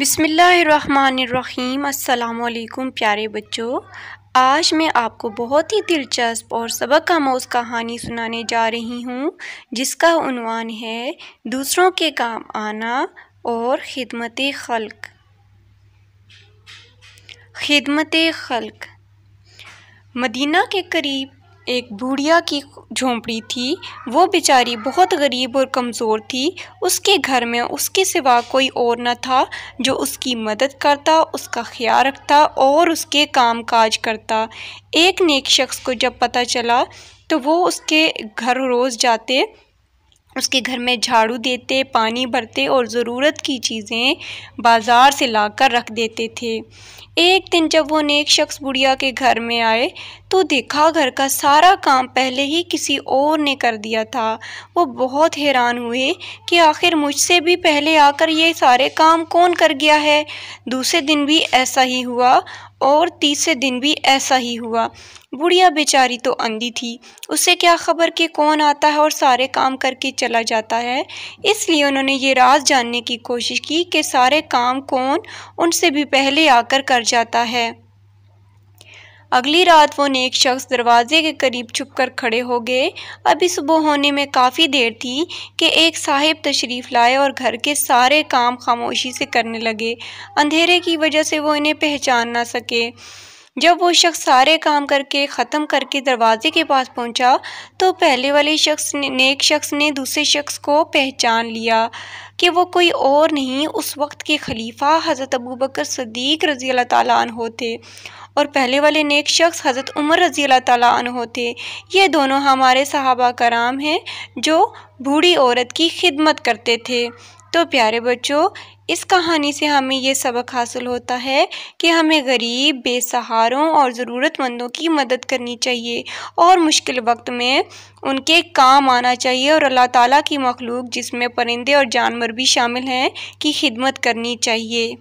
बिसमीम् अल्लाम प्यारे बच्चों आज मैं आपको बहुत ही दिलचस्प और सबक आमोज कहानी सुनाने जा रही हूँ जिसका उनवान है दूसरों के काम आना और खिदमत खल्क खिदमत खल्क मदीना के करीब एक बुढ़िया की झोंपड़ी थी वो बेचारी बहुत गरीब और कमज़ोर थी उसके घर में उसके सिवा कोई और न था जो उसकी मदद करता उसका ख्याल रखता और उसके काम काज करता एक नेक शख्स को जब पता चला तो वो उसके घर रोज़ जाते उसके घर में झाड़ू देते पानी भरते और ज़रूरत की चीज़ें बाज़ार से लाकर रख देते थे एक दिन जब वो नेक शख्स बुढ़िया के घर में आए तो देखा घर का सारा काम पहले ही किसी और ने कर दिया था वो बहुत हैरान हुए कि आखिर मुझसे भी पहले आकर ये सारे काम कौन कर गया है दूसरे दिन भी ऐसा ही हुआ और तीसरे दिन भी ऐसा ही हुआ बुढ़िया बेचारी तो अंधी थी उसे क्या खबर कि कौन आता है और सारे काम करके चला जाता है इसलिए उन्होंने ये राज जानने की कोशिश की कि सारे काम कौन उनसे भी पहले आकर कर जाता है अगली रात वो नेक शख्स दरवाजे के करीब छुप कर खड़े हो गए अभी सुबह होने में काफ़ी देर थी कि एक साहिब तशरीफ़ लाए और घर के सारे काम खामोशी से करने लगे अंधेरे की वजह से वो इन्हें पहचान ना सके जब वो शख्स सारे काम करके ख़त्म करके दरवाजे के पास पहुंचा तो पहले वाले शख्स ने नेक शख्स ने दूसरे शख्स को पहचान लिया कि वो कोई और नहीं उस वक्त के खलीफा हज़रत अबू बकर सदीक रज़ी अल्लाह ताली होते और पहले वाले नेक शख्स हज़रत उमर रज़ी अल्लाह ताली थे ये दोनों हमारे सहाबा कराम हैं जो बूढ़ी औरत की खिदमत करते थे तो प्यारे बच्चों इस कहानी से हमें ये सबक हासिल होता है कि हमें गरीब बेसहारों और ज़रूरतमंदों की मदद करनी चाहिए और मुश्किल वक्त में उनके काम आना चाहिए और अल्लाह ताला की मखलूक जिसमें परिंदे और जानवर भी शामिल हैं की खिदमत करनी चाहिए